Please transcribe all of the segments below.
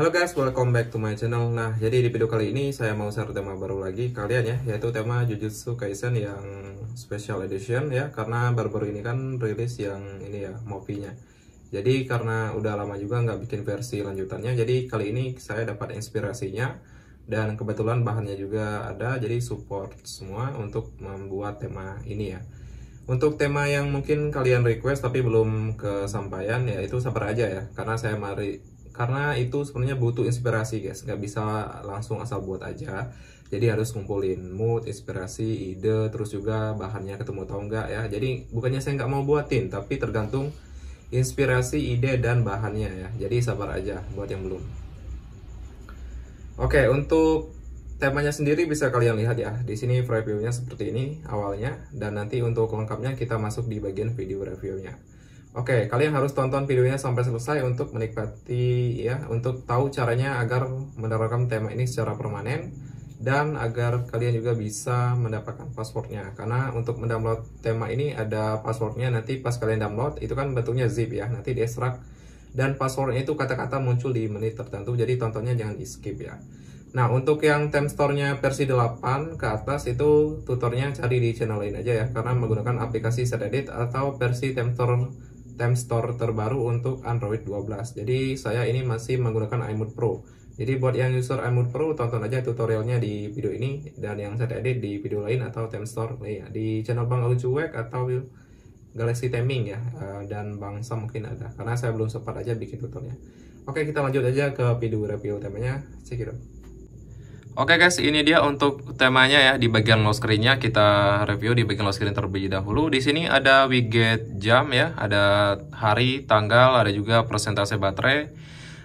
Halo guys, welcome back to my channel Nah, jadi di video kali ini saya mau share tema baru lagi kalian ya Yaitu tema Jujutsu Kaisen yang special edition ya Karena baru-baru ini kan rilis yang ini ya, movinya Jadi karena udah lama juga nggak bikin versi lanjutannya Jadi kali ini saya dapat inspirasinya Dan kebetulan bahannya juga ada Jadi support semua untuk membuat tema ini ya untuk tema yang mungkin kalian request tapi belum kesampaian ya itu sabar aja ya karena saya mari karena itu sebenarnya butuh inspirasi guys nggak bisa langsung asal buat aja jadi harus kumpulin mood inspirasi ide terus juga bahannya ketemu atau enggak ya jadi bukannya saya nggak mau buatin tapi tergantung inspirasi ide dan bahannya ya jadi sabar aja buat yang belum oke untuk temanya sendiri bisa kalian lihat ya di sini previewnya seperti ini awalnya dan nanti untuk lengkapnya kita masuk di bagian video reviewnya Oke, kalian harus tonton videonya sampai selesai untuk menikmati ya, untuk tahu caranya agar mendapatkan tema ini secara permanen dan agar kalian juga bisa mendapatkan passwordnya karena untuk mendownload tema ini ada passwordnya nanti pas kalian download itu kan bentuknya zip ya nanti di ekstrak dan passwordnya itu kata-kata muncul di menit tertentu jadi tontonnya jangan di skip ya nah untuk yang tem store-nya versi 8 ke atas itu tutornya cari di channel lain aja ya karena menggunakan aplikasi set atau versi tem store Time Store terbaru untuk Android 12. Jadi saya ini masih menggunakan iMood Pro. Jadi buat yang user iMood Pro tonton aja tutorialnya di video ini dan yang saya edit di video lain atau Time Store ya, di channel Bang Alu Cuek atau Galaxy Taming ya eh, dan Bang Sam mungkin ada karena saya belum sempat aja bikin tutorialnya. Oke kita lanjut aja ke video review temanya. Cekidot. Oke okay guys, ini dia untuk temanya ya di bagian lock screen-nya kita review di bagian lock screen terlebih dahulu. Di sini ada widget jam ya, ada hari, tanggal, ada juga persentase baterai.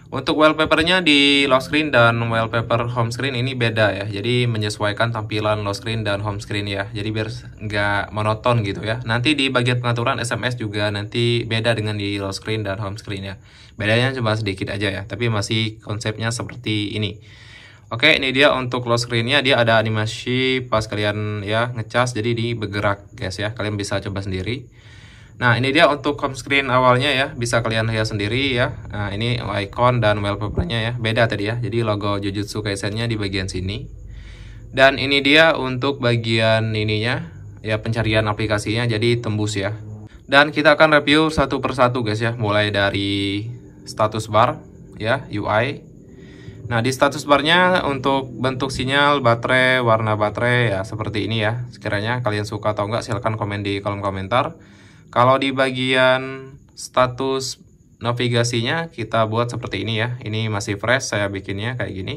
Untuk wallpapernya di lock screen dan wallpaper home screen ini beda ya. Jadi menyesuaikan tampilan lock screen dan home screen ya. Jadi biar nggak monoton gitu ya. Nanti di bagian pengaturan SMS juga nanti beda dengan di lock screen dan home screen ya. Bedanya cuma sedikit aja ya, tapi masih konsepnya seperti ini. Oke, ini dia untuk lock screen-nya. Dia ada animasi pas kalian ya ngecas, jadi di bergerak guys ya. Kalian bisa coba sendiri. Nah, ini dia untuk home screen awalnya ya. Bisa kalian lihat sendiri ya. Nah, ini icon dan wallpaper-nya ya. Beda tadi ya. Jadi logo Jujutsu Kaisen-nya di bagian sini. Dan ini dia untuk bagian ininya ya pencarian aplikasinya jadi tembus ya. Dan kita akan review satu persatu guys ya, mulai dari status bar ya, UI, Nah, di status barnya untuk bentuk sinyal, baterai, warna baterai ya seperti ini ya. Sekiranya kalian suka atau enggak silahkan komen di kolom komentar. Kalau di bagian status navigasinya kita buat seperti ini ya. Ini masih fresh saya bikinnya kayak gini.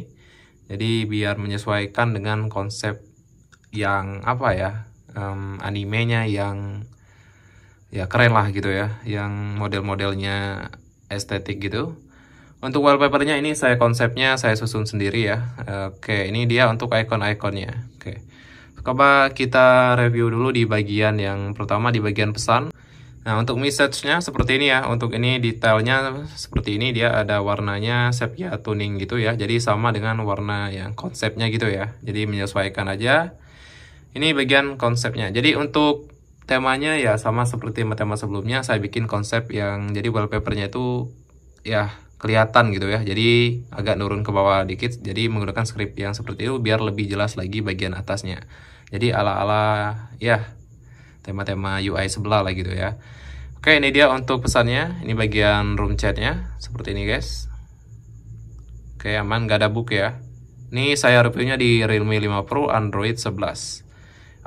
Jadi biar menyesuaikan dengan konsep yang apa ya um, animenya yang ya keren lah gitu ya, yang model-modelnya estetik gitu. Untuk wallpapernya ini saya konsepnya saya susun sendiri ya. Oke, ini dia untuk icon-iconnya. Oke. Coba kita review dulu di bagian yang pertama di bagian pesan. Nah, untuk message-nya seperti ini ya. Untuk ini detailnya seperti ini dia ada warnanya sepia tuning gitu ya. Jadi sama dengan warna yang konsepnya gitu ya. Jadi menyesuaikan aja. Ini bagian konsepnya. Jadi untuk temanya ya sama seperti tema-tema sebelumnya saya bikin konsep yang jadi wallpapernya itu ya kelihatan gitu ya. Jadi agak nurun ke bawah dikit. Jadi menggunakan script yang seperti itu biar lebih jelas lagi bagian atasnya. Jadi ala-ala ya tema-tema UI sebelah lah gitu ya. Oke ini dia untuk pesannya. Ini bagian room chatnya seperti ini guys. Oke aman gak ada bug ya. Ini saya reviewnya di Realme 5 Pro Android 11.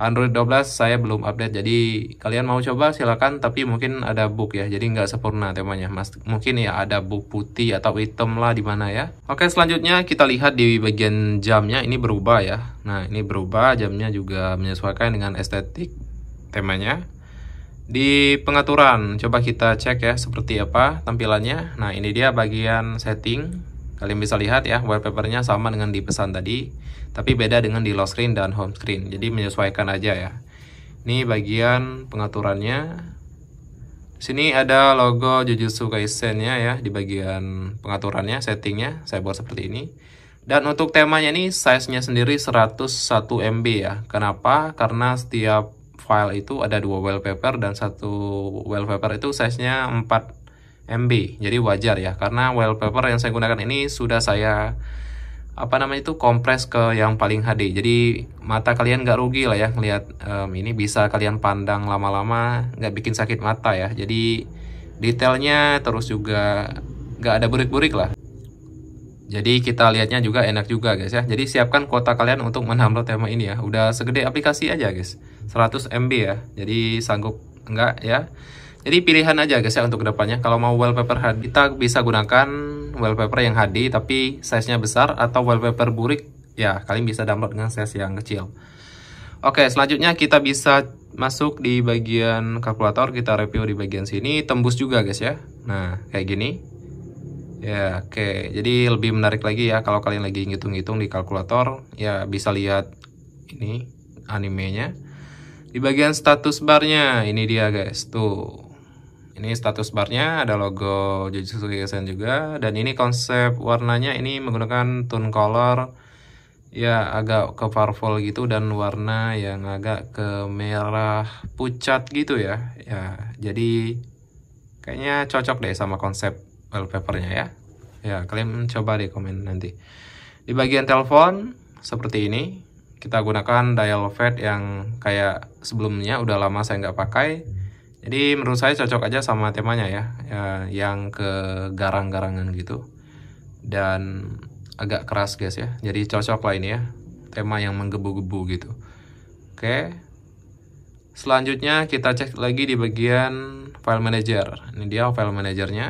Android 12 saya belum update jadi kalian mau coba silakan tapi mungkin ada bug ya jadi nggak sempurna temanya mas mungkin ya ada bug putih atau hitam lah di mana ya oke selanjutnya kita lihat di bagian jamnya ini berubah ya nah ini berubah jamnya juga menyesuaikan dengan estetik temanya di pengaturan coba kita cek ya seperti apa tampilannya nah ini dia bagian setting Kalian bisa lihat ya, wallpapernya sama dengan di pesan tadi, tapi beda dengan di lock screen dan home screen. Jadi menyesuaikan aja ya. Ini bagian pengaturannya. Sini ada logo Jujutsu Kaisen-nya ya di bagian pengaturannya, settingnya. Saya buat seperti ini. Dan untuk temanya ini size-nya sendiri 101 MB ya. Kenapa? Karena setiap file itu ada dua wallpaper dan satu wallpaper itu size-nya 4 MB jadi wajar ya karena wallpaper yang saya gunakan ini sudah saya apa namanya itu kompres ke yang paling HD jadi mata kalian nggak rugi lah ya ngelihat um, ini bisa kalian pandang lama-lama nggak bikin sakit mata ya jadi detailnya terus juga nggak ada burik-burik lah jadi kita lihatnya juga enak juga guys ya jadi siapkan kuota kalian untuk menambah tema ini ya udah segede aplikasi aja guys 100 MB ya jadi sanggup enggak ya jadi pilihan aja guys ya untuk kedepannya. Kalau mau wallpaper HD, kita bisa gunakan wallpaper yang HD tapi size-nya besar atau wallpaper burik. Ya, kalian bisa download dengan size yang kecil. Oke, selanjutnya kita bisa masuk di bagian kalkulator. Kita review di bagian sini. Tembus juga guys ya. Nah, kayak gini. Ya, oke. Jadi lebih menarik lagi ya kalau kalian lagi ngitung-ngitung di kalkulator. Ya, bisa lihat ini animenya. Di bagian status barnya, ini dia guys. Tuh ini status barnya ada logo Jujutsu Kaisen juga dan ini konsep warnanya ini menggunakan tone color ya agak ke purple gitu dan warna yang agak ke merah pucat gitu ya. Ya, jadi kayaknya cocok deh sama konsep wallpapernya ya. Ya, kalian coba deh komen nanti. Di bagian telepon seperti ini kita gunakan dial fade yang kayak sebelumnya udah lama saya nggak pakai jadi menurut saya cocok aja sama temanya ya, ya yang ke garang-garangan gitu dan agak keras guys ya. Jadi cocok lah ini ya, tema yang menggebu-gebu gitu. Oke. Selanjutnya kita cek lagi di bagian file manager. Ini dia file manajernya.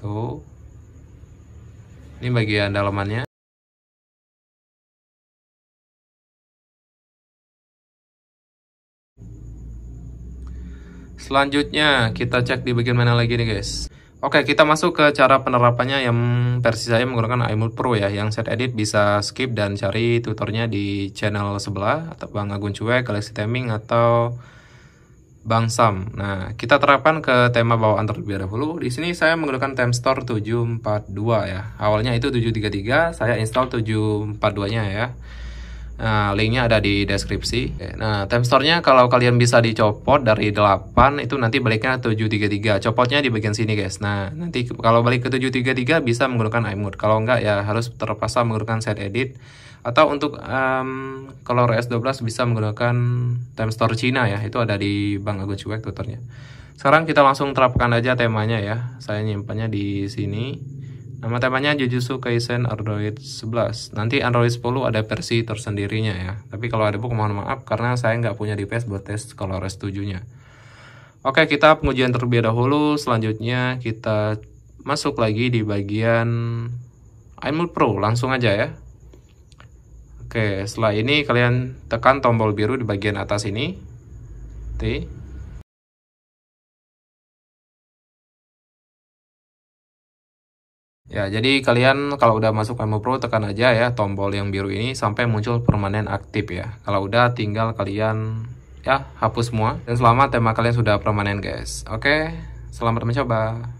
Tuh. Ini bagian dalamannya. Selanjutnya kita cek di bagian mana lagi nih guys. Oke, kita masuk ke cara penerapannya yang versi saya menggunakan iMovie Pro ya. Yang set edit bisa skip dan cari tutornya di channel sebelah atau Bang Agun Cuek, Galaxy Taming atau Bang Sam. Nah, kita terapkan ke tema bawaan terlebih dahulu. Di sini saya menggunakan Temstore 742 ya. Awalnya itu 733, saya install 742-nya ya. Nah, linknya ada di deskripsi. Nah, time store-nya kalau kalian bisa dicopot dari 8 itu nanti baliknya 733. Copotnya di bagian sini, guys. Nah, nanti kalau balik ke 733 bisa menggunakan iMode. Kalau enggak ya harus terpaksa menggunakan set edit atau untuk um, kalau RS12 bisa menggunakan time store Cina ya. Itu ada di Bang Agus Cuek tutornya. Sekarang kita langsung terapkan aja temanya ya. Saya nyimpannya di sini. Nama temanya Jujutsu Kaisen Android 11. Nanti Android 10 ada versi tersendirinya ya. Tapi kalau ada book mohon maaf karena saya nggak punya device buat tes kalau nya. Oke, kita pengujian terlebih dahulu. Selanjutnya kita masuk lagi di bagian iMode Pro. Langsung aja ya. Oke, setelah ini kalian tekan tombol biru di bagian atas ini. T. Ya, jadi kalian kalau udah masuk Lemo Pro tekan aja ya tombol yang biru ini sampai muncul permanen aktif ya. Kalau udah tinggal kalian ya hapus semua dan selama tema kalian sudah permanen guys. Oke, selamat mencoba.